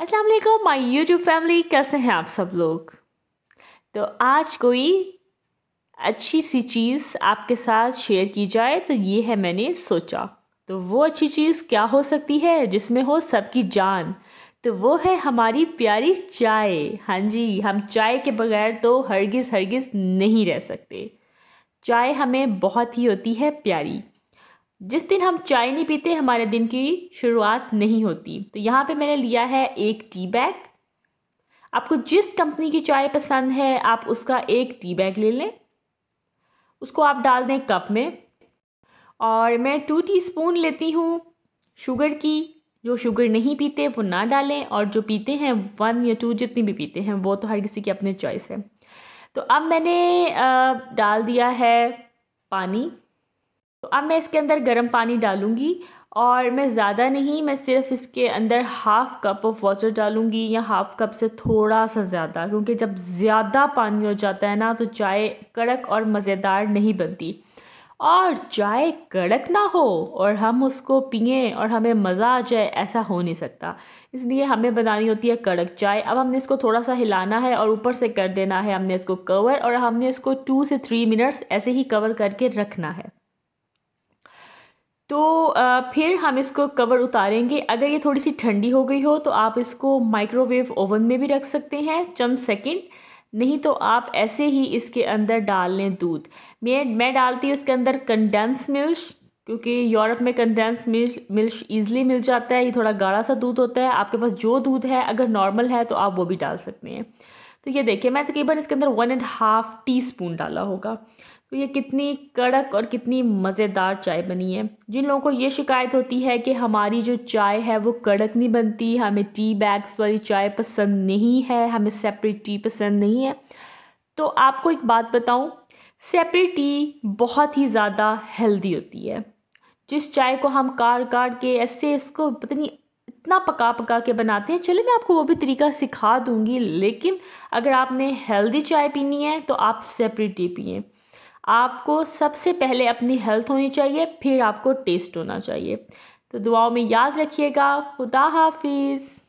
Aslam my YouTube family कैसे हैं आप सब लोग तो आज कोई अच्छी सी चीज़ आपके साथ शेयर की जाए तो ये है मैंने सोचा तो वो अच्छी चीज़ क्या हो सकती है जिसमें हो सबकी जान तो वो है हमारी प्यारी चाय हाँ जी हम चाय के बगैर तो हरगिज़ हरगिज़ नहीं रह सकते चाय हमें बहुत ही होती है प्यारी जिस दिन हम चाय नहीं पीते हमारे दिन की शुरुआत नहीं होती तो यहाँ पे मैंने लिया है एक टी बैग आपको जिस कंपनी की चाय पसंद है आप उसका एक टी बैग ले लें उसको आप डाल दें कप में और मैं टू टीस्पून लेती हूँ शुगर की जो शुगर नहीं पीते वो ना डालें और जो पीते हैं वन या टू जितनी भी पीते हैं वो तो हर किसी की अपने चॉइस है तो अब मैंने डाल दिया है पानी तो अब मैं इसके अंदर गर्म पानी डालूँगी और मैं ज़्यादा नहीं मैं सिर्फ इसके अंदर हाफ़ कप ऑफ वाटर डालूंगी या हाफ़ कप से थोड़ा सा ज़्यादा क्योंकि जब ज़्यादा पानी हो जाता है ना तो चाय कड़क और मज़ेदार नहीं बनती और चाय कड़क ना हो और हम उसको पिए और हमें मज़ा आ जाए ऐसा हो नहीं सकता इसलिए हमें बनानी होती है कड़क चाय अब हमने इसको थोड़ा सा हिलाना है और ऊपर से कर देना है हमने इसको कवर और हमने इसको टू से थ्री मिनट्स ऐसे ही कवर करके रखना है तो फिर हम इसको कवर उतारेंगे अगर ये थोड़ी सी ठंडी हो गई हो तो आप इसको माइक्रोवेव ओवन में भी रख सकते हैं चंद सेकंड नहीं तो आप ऐसे ही इसके अंदर डाल लें दूध मैं मैं डालती हूँ इसके अंदर कंडेंस मिल्क क्योंकि यूरोप में कंडेंस मिल्क मिल्क ईजिली मिल जाता है ये थोड़ा गाढ़ा सा दूध होता है आपके पास जो दूध है अगर नॉर्मल है तो आप वो भी डाल सकते हैं तो ये देखिए मैं तकरीबन इसके अंदर one and half teaspoon डाला होगा तो ये कितनी कड़क और कितनी मज़ेदार चाय बनी है जिन लोगों को ये शिकायत होती है कि हमारी जो चाय है वो कड़क नहीं बनती हमें टी बैग्स वाली चाय पसंद नहीं है हमें सेपरेट टी पसंद नहीं है तो आपको एक बात बताऊं सेपरेट टी बहुत ही ज़्यादा हेल्दी होती है जिस चाय को हम काट काट के ऐसे इसको पता नहीं इतना पका पका के बनाते हैं चलिए मैं आपको वो भी तरीका सिखा दूंगी लेकिन अगर आपने हेल्दी चाय पीनी है तो आप सेपरेट पिए आपको सबसे पहले अपनी हेल्थ होनी चाहिए फिर आपको टेस्ट होना चाहिए तो दुआओं में याद रखिएगा खुदा हाफिज़